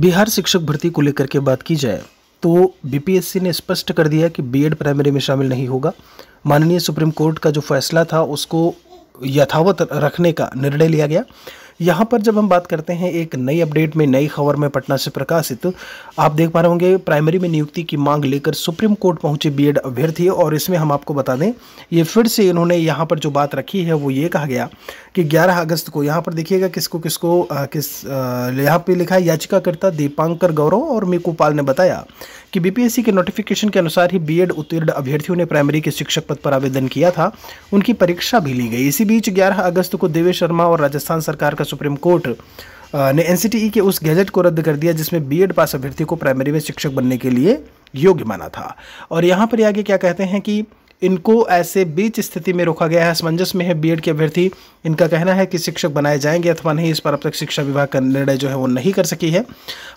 बिहार शिक्षक भर्ती को लेकर के बात की जाए तो बीपीएससी ने स्पष्ट कर दिया कि बीएड प्राइमरी में शामिल नहीं होगा माननीय सुप्रीम कोर्ट का जो फैसला था उसको यथावत रखने का निर्णय लिया गया यहाँ पर जब हम बात करते हैं एक नई अपडेट में नई खबर में पटना से प्रकाशित आप देख पा रहे होंगे प्राइमरी में नियुक्ति की मांग लेकर सुप्रीम कोर्ट पहुंचे बीएड अभ्यर्थी और इसमें हम आपको बता दें ये फिर से इन्होंने यहाँ पर जो बात रखी है वो ये कहा गया कि ग्यारह अगस्त को यहाँ पर देखिएगा किसको किसको किस यहाँ पर लिखा है याचिकाकर्ता दीपांकर गौरव और मीकू पाल ने बताया कि बीपीएससी के नोटिफिकेशन के अनुसार ही बीएड उत्तीर्ण अभ्यर्थियों ने प्राइमरी के शिक्षक पद पर आवेदन किया था उनकी परीक्षा भी ली गई इसी बीच ग्यारह अगस्त को देवेश शर्मा और राजस्थान सरकार का सुप्रीम कोर्ट ने एन e के उस गैजेट को रद्द कर दिया जिसमें बी पास अभ्यर्थी को प्राइमरी में शिक्षक बनने के लिए योग्य माना था और यहाँ पर आगे क्या कहते हैं कि इनको ऐसे बीच स्थिति में रोका गया है असमंजस में है बीएड के अभ्यर्थी इनका कहना है कि शिक्षक बनाए जाएंगे अथवा नहीं इस पर अब तक शिक्षा विभाग का निर्णय जो है वो नहीं कर सकी है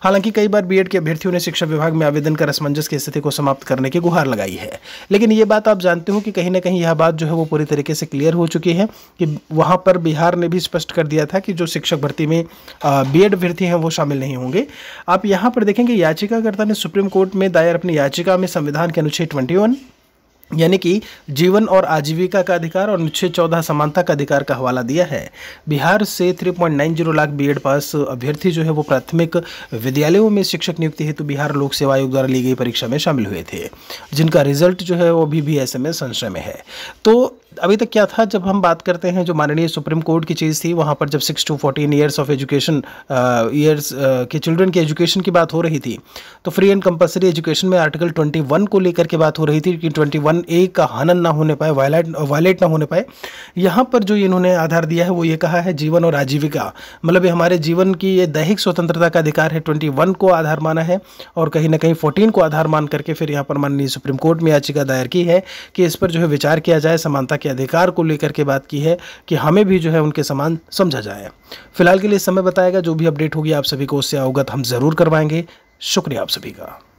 हालांकि कई बार बीएड के अभ्यर्थियों ने शिक्षा विभाग में आवेदन कर असमंजस की स्थिति को समाप्त करने की गुहार लगाई है लेकिन ये बात आप जानते हो कि कहीं ना कहीं यह बात जो है वो पूरी तरीके से क्लियर हो चुकी है कि वहाँ पर बिहार ने भी स्पष्ट कर दिया था कि जो शिक्षक भर्ती में बी अभ्यर्थी हैं वो शामिल नहीं होंगे आप यहाँ पर देखेंगे याचिकाकर्ता ने सुप्रीम कोर्ट में दायर अपनी याचिका में संविधान के अनुच्छेद ट्वेंटी यानी कि जीवन और आजीविका का अधिकार और अनुच्छेद चौदह समानता का अधिकार का हवाला दिया है बिहार से 3.90 लाख बीएड पास अभ्यर्थी जो है वो प्राथमिक विद्यालयों में शिक्षक नियुक्ति हेतु तो बिहार लोक सेवा आयोग द्वारा ली गई परीक्षा में शामिल हुए थे जिनका रिजल्ट जो है वो अभी भी ऐसे में संशय में है तो अभी तक क्या था जब हम बात करते हैं जो माननीय सुप्रीम कोर्ट की चीज़ थी वहाँ पर जब six to fourteen years of education years के चिल्ड्रन की एजुकेशन की बात हो रही थी तो फ्री एंड कंपलसरी एजुकेशन में आर्टिकल ट्वेंटी वन को लेकर के बात हो रही थी कि ट्वेंटी वन ए का हनन ना होने पाए वायलेट वायलेट uh, ना होने पाए यहाँ पर जो इन्होंने आधार दिया है वो ये कहा है जीवन और आजीविका मतलब ये हमारे जीवन की ये दैहिक स्वतंत्रता का अधिकार है ट्वेंटी वन को आधार माना है और कहीं ना कहीं फोर्टीन को आधार मान करके फिर यहाँ पर माननीय सुप्रीम कोर्ट में याचिका दायर की है कि इस पर जो है विचार किया जाए समानता के अधिकार को लेकर के बात की है कि हमें भी जो है उनके समान समझा जाए फिलहाल के लिए समय बताएगा जो भी अपडेट होगी आप सभी को उससे अवगत हम ज़रूर करवाएंगे शुक्रिया आप सभी का